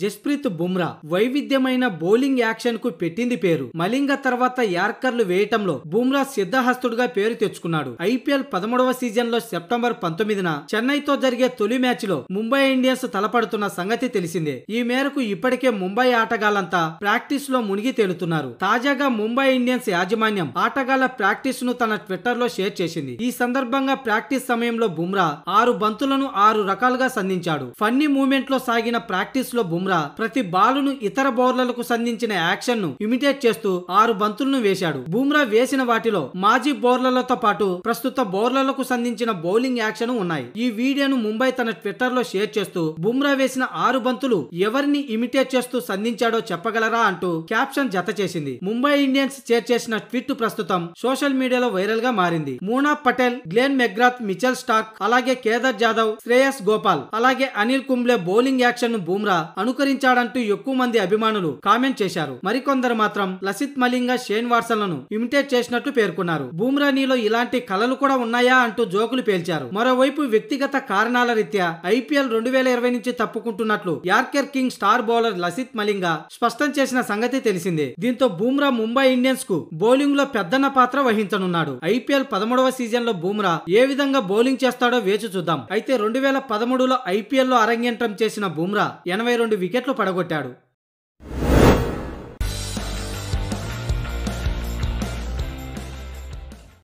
జస్ప్రీత్ బుమ్రా వైవిధ్యమైన bowling action కు పెట్టింది పేరు మలింగ తర్వాత యార్కర్లు వేయటంలో బుమ్రా సిద్ధహస్తుడుగా పేరు తెచ్చుకున్నాడు ఐపీఎల్ పదమూడవ సీజన్ లో సెప్టెంబర్ పంతొమ్మిదిన చెన్నైతో జరిగే తొలి మ్యాచ్ లో ముంబై ఇండియన్స్ తలపడుతున్న సంగతి తెలిసిందే ఈ మేరకు ఇప్పటికే ముంబై ఆటగాళ్లంతా ప్రాక్టీస్ లో మునిగి తేలుతున్నారు తాజాగా ముంబై ఇండియన్స్ యాజమాన్యం ఆటగాళ్ల ప్రాక్టీస్ ను తన ట్విట్టర్ లో షేర్ చేసింది ఈ సందర్భంగా ప్రాక్టీస్ సమయంలో బుమ్రా ఆరు బంతులను ఆరు రకాలుగా సంధించాడు ఫన్నీ మూమెంట్ లో సాగిన ప్రాక్టీస్ లో బుమ్రా ప్రతి బాలును ఇతర బౌలర్లకు సంధించిన యాక్షన్ ను ఇమిటేట్ చేస్తూ ఆరు బంతులను వేశాడు బుమ్రా వేసిన వాటిలో మాజీ బౌలర్లతో పాటు ప్రస్తుత బౌలర్లకు సంధించిన బౌలింగ్ యాక్షన్ ఉన్నాయి ఈ వీడియోను ముంబై తన ట్విట్టర్ లో షేర్ చేస్తూ బుమ్రా వేసిన ఆరు బంతులు ఎవరిని ఇమిటేట్ చేస్తూ సంధించాడో చెప్పగలరా అంటూ క్యాప్షన్ జత చేసింది ముంబై ఇండియన్స్ షేర్ చేసిన ట్వీట్ ప్రస్తుతం సోషల్ మీడియాలో వైరల్ గా మారింది Munaf Patel Glenn McGrath Mitchell Starc అలాగే కేదార్ జాదవ్ శ్రేయస్ గోపాల్ అలాగే అనిల్ కుంబ్లే బౌలింగ్ యాక్షన్ ను బుమ్రా అను అనుకరించాడంటూ ఎక్కువ మంది అభిమానులు కామెంట్ చేశారు మరికొందరు మాత్రం లసిత్ మలింగ షేన్ వార్సన్లను ఇమిటేట్ చేసినట్టు పేర్కొన్నారు బూమ్రా నీలో ఇలాంటి కళలు కూడా ఉన్నాయా అంటూ జోకులు పేల్చారు మరోవైపు వ్యక్తిగత కారణాల రీత్యా ఐపీఎల్ రెండు వేల ఇరవై నుంచి తప్పుకుంటున్నట్లు yorker king star bowler Lasith Malinga స్పష్టం చేసిన సంగతి తెలిసిందే దీంతో బూమ్రా ముంబై ఇండియన్స్ కు బౌలింగ్ లో పెద్దన్న పాత్ర వహించనున్నాడు ఐపీఎల్ పదమూడవ సీజన్ లో బూమ్రా ఏ విధంగా బౌలింగ్ చేస్తాడో వేచి చూద్దాం అయితే రెండు వేల పదమూడులో ఐపీఎల్ లో అరంగేంట్రం చేసిన బూమ్రా ఎనభై రెండు వికెట్లు పడగొట్టాడు